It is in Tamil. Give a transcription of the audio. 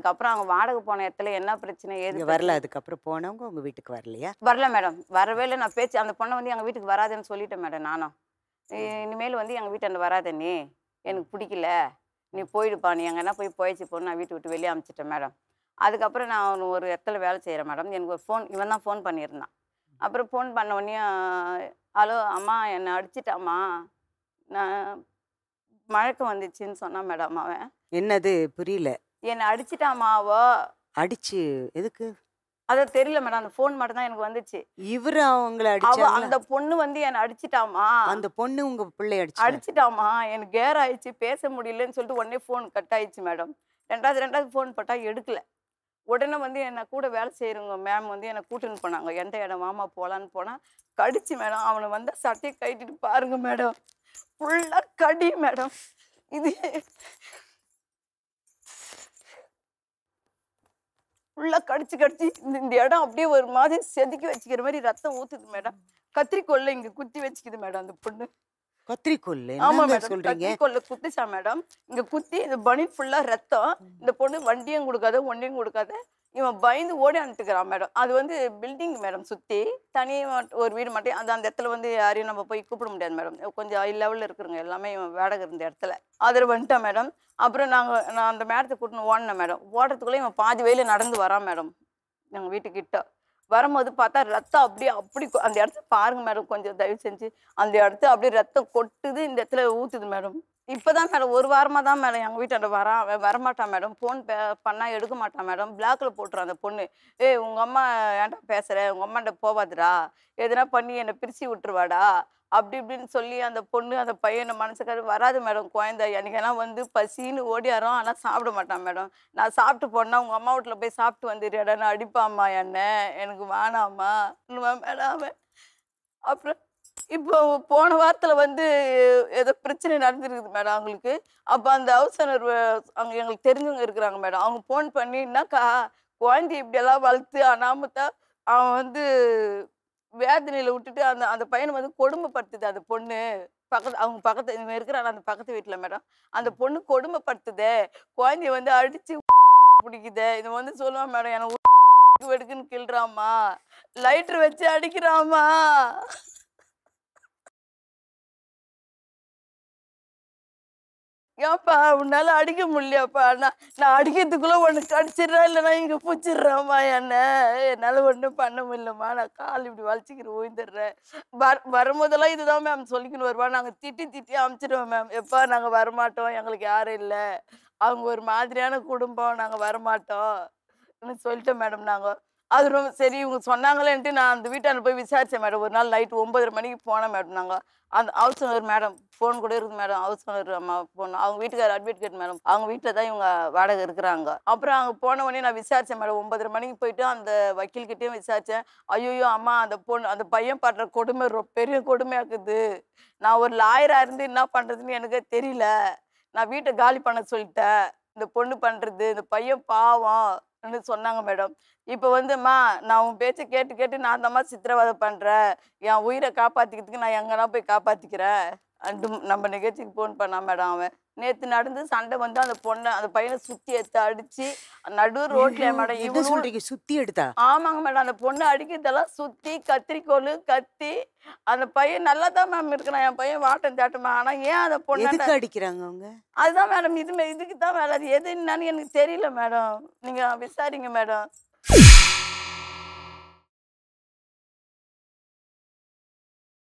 அதுக்கப்புறம் அவங்க வாடகை போன இடத்துல என்ன பிரச்சனை ஏது வரல அதுக்கப்புறம் போனவங்க உங்க வீட்டுக்கு வரலையா வரல மேடம் வரவே இல்லை நான் பேச்சு அந்த பொண்ணை வந்து எங்கள் வீட்டுக்கு வராதுன்னு சொல்லிட்டேன் மேடம் நானும் இனிமேல் வந்து எங்கள் வீட்டு வராத நீ எனக்கு பிடிக்கல நீ போயிடுப்பா நீ எங்கன்னா போய் போயிடுச்சு போன்னு நான் வீட்டு விட்டு வெளியே அமிச்சிட்டேன் மேடம் அதுக்கப்புறம் நான் ஒரு இடத்துல வேலை செய்கிறேன் மேடம் எனக்கு ஒரு ஃபோன் இவன் தான் ஃபோன் பண்ணியிருந்தான் அப்புறம் ஃபோன் பண்ண உடனே ஹலோ அம்மா என்னை அடிச்சிட்டாம்மா நான் மழக்கம் வந்துச்சுன்னு சொன்னான் மேடம் அவன் என்னது புரியல என்னை அடிச்சிட்டாமாவோ அடிச்சு எதுக்கு அது தெரியல மேடம் அந்த ஃபோன் மட்டும் தான் எனக்கு வந்துச்சு இவர் அவங்கள அடிச்சா அந்த பொண்ணு வந்து என்ன அடிச்சிட்டாமா அந்த பொண்ணு உங்க பிள்ளை அடிச்சு அடிச்சிட்டாமா எனக்கு கேர் ஆயிடுச்சு பேச முடியலன்னு சொல்லிட்டு உடனே ஃபோன் கட் ஆயிடுச்சு மேடம் ரெண்டாவது ரெண்டாவது ஃபோன் போட்டா எடுக்கல உடனே வந்து என்னை கூட வேலை செய்யறவங்க மேம் வந்து என்னை கூட்டுன்னு போனாங்க எந்த இடம் மாமா போகலான்னு போனால் கடிச்சு மேடம் அவனை வந்து சட்டையை கட்டிட்டு பாருங்க மேடம் ஃபுல்லாக கடி மேடம் இது ஃபுல்லாக கடிச்சு கடிச்சு இந்த இந்த இடம் அப்படியே ஒரு மாதிரி செதுக்கி வச்சுக்கிற மாதிரி ரத்தம் ஊற்றுது மேடம் கத்திரிக்கோல்ல இங்கே குத்தி வச்சுக்குது மேடம் அந்த பொண்ணு கத்திரிக்கோல் ஆமா மேடம் கத்திரிக்கோல்ல குத்திச்சா மேடம் இங்க குத்தி இந்த பனி ஃபுல்லா ரத்தம் இந்த பொண்ணு வண்டியும் கொடுக்காத ஒன்றையும் கொடுக்காத இவன் பயந்து ஓடி அனுப்பிட்டுக்கிறான் மேடம் அது வந்து பில்டிங் மேடம் சுத்தி தனியாக ஒரு வீடு மட்டும் அந்த அந்த இடத்துல வந்து யாரையும் நம்ம போய் கூப்பிட முடியாது மேடம் கொஞ்சம் ஹை லெவல்ல இருக்கிறவங்க எல்லாமே இவன் வேடகை இருந்த இடத்துல அதில் வந்துட்டான் மேடம் அப்புறம் நாங்க நான் அந்த மேடத்தை கூட்டின்னு ஓடினேன் மேடம் ஓடுறதுக்குள்ளே இவன் பாதி வயலில் நடந்து வரான் மேடம் எங்க வீட்டுக்கிட்ட வரும்போது பார்த்தா ரத்தம் அப்படியே அப்படி அந்த இடத்த பாருங்க மேடம் கொஞ்சம் தயவு செஞ்சு அந்த இடத்த அப்படியே ரத்தம் கொட்டுது இந்த இடத்துல ஊத்துது மேடம் இப்போதான் மேடம் ஒரு வாரமாக தான் மேடம் எங்கள் வீட்டாண்ட வரான் வரமாட்டான் மேடம் ஃபோன் பே பண்ணால் எடுக்க மாட்டான் மேடம் பிளாக்கில் போட்டுரு அந்த பொண்ணு ஏய் உங்கள் அம்மா ஏன்டா பேசுகிற உங்கள் அம்மாண்ட போவாதுரா எதுனா பண்ணி என்னை பிரித்து விட்டுருவாடா அப்படி இப்படின்னு சொல்லி அந்த பொண்ணு அந்த பையனை மனசுக்காரு வராது மேடம் குழந்தை ஏன்னா வந்து பசின்னு ஓடியாரோம் ஆனால் சாப்பிட மாட்டான் மேடம் நான் சாப்பிட்டு போனால் உங்கள் அம்மா வீட்டில் போய் சாப்பிட்டு வந்துடுறியாடா நான் அடிப்பாம்மா என்ன எனக்கு வேணாமா மேடம் அப்புறம் இப்போ போன வாரத்தில் வந்து ஏதோ பிரச்சனை நடந்துருக்குது மேடம் அவங்களுக்கு அப்போ அந்த அவசனர் அங்கே எங்களுக்கு தெரிஞ்சவங்க இருக்கிறாங்க மேடம் அவங்க ஃபோன் பண்ணினாக்கா குழந்தை இப்படியெல்லாம் வளர்த்து அனாமத்தா அவன் வந்து வேதனையில் விட்டுட்டு அந்த அந்த பையனை வந்து கொடுமைப்படுத்துது அந்த பொண்ணு பக்கத்து அவங்க பக்கத்து இவங்க இருக்கிறாங்க அந்த பக்கத்து வீட்டில் மேடம் அந்த பொண்ணு கொடுமைப்படுத்துது குழந்தைய வந்து அடித்து பிடிக்குது இது வந்து சொல்லுவான் மேடம் எனக்கு வெடுக்குன்னு கிள்றாமா லைட்ரு வச்சு அடிக்கிறாமா ஏன்ப்பா உன்னால அடிக்க முடியலப்பா நான் நான் அடிக்கிறதுக்குள்ள உனக்கு அடிச்சிடுறேன் இல்லைன்னா இங்க பூச்சிடுறாமா என்ன என்னால ஒன்றும் பண்ண முடியலம்மா நான் கால் இப்படி வலிச்சுக்கிற ஓய்ந்துடுறேன் வர வரும்போதெல்லாம் இதுதான் மேம் சொல்லிக்கின்னு வருவா நாங்கள் திட்டி திட்டி அமுச்சிடுவோம் மேம் எப்பா நாங்கள் வரமாட்டோம் எங்களுக்கு யாரும் இல்லை அவங்க ஒரு மாதிரியான குடும்பம் நாங்கள் வரமாட்டோம் சொல்லிட்டோம் மேடம் நாங்கள் அது ரொம்ப சரி இவங்க சொன்னாங்களேன்ட்டு நான் அந்த வீட்டாண்ட போய் விசாரித்தேன் மேடம் ஒரு நாள் நைட் ஒம்பதரை மணிக்கு போனேன் மேடம் நாங்கள் அந்த ஹவுஸ் ஓனர் மேடம் ஃபோன் கூட இருக்குது மேடம் ஹவுஸ் ஓனர் அம்மா ஃபோன் அவங்க வீட்டுக்கார அட்வொகேட் மேடம் அவங்க வீட்டில் தான் இவங்க வாடகை இருக்கிறாங்க அப்புறம் அங்கே போன உடனே நான் விசாரித்தேன் மேடம் ஒன்பதரை மணிக்கு போயிட்டு அந்த வக்கீல்கிட்டையும் விசாரித்தேன் ஐயோ அம்மா அந்த பொண்ணு அந்த பையன் படுற கொடுமை ரொம்ப பெரிய கொடுமையாக இருக்குது நான் ஒரு லாயராக இருந்து என்ன பண்ணுறதுன்னு எனக்கு தெரியல நான் வீட்டை காலி பண்ண சொல்லிட்டேன் இந்த பொண்ணு பண்ணுறது இந்த பையன் பாவம் சொன்னாங்க மேடம் இப்போ வந்துமா நான் உன் பேச்சை கேட்டு கேட்டு நான் தம்மா சித்திரவதை பண்ணுறேன் என் உயிரை காப்பாற்றிக்கிறதுக்கு நான் எங்கன்னா போய் காப்பாற்றிக்கிறேன் அண்டு நம்ம நிகழ்ச்சிக்கு ஃபோன் பண்ணான் மேடம் அவன் நேத்து நடந்து சண்டை வந்து அந்த பொண்ணை அந்த பையனை சுத்தி எடுத்து அடிச்சு நடு ரோட்ல மேடம் இது சொல்றீங்க சுத்தி எடுத்தா ஆமாங்க மேடம் அந்த பொண்ணு அடிக்கிறதெல்லாம் சுத்தி கத்திரிக்கோள் கத்தி அந்த பையன் நல்லா தான் மேம் இருக்கிறான் என் பையன் வாட்டம் தாட்டமா ஆனா ஏன் அந்த பொண்ணு அடிக்கிறாங்க அவங்க அதுதான் மேடம் இது இதுக்கு தான் மேடம் அது எது என்னன்னு எனக்கு தெரியல மேடம் நீங்க விசாரிங்க மேடம்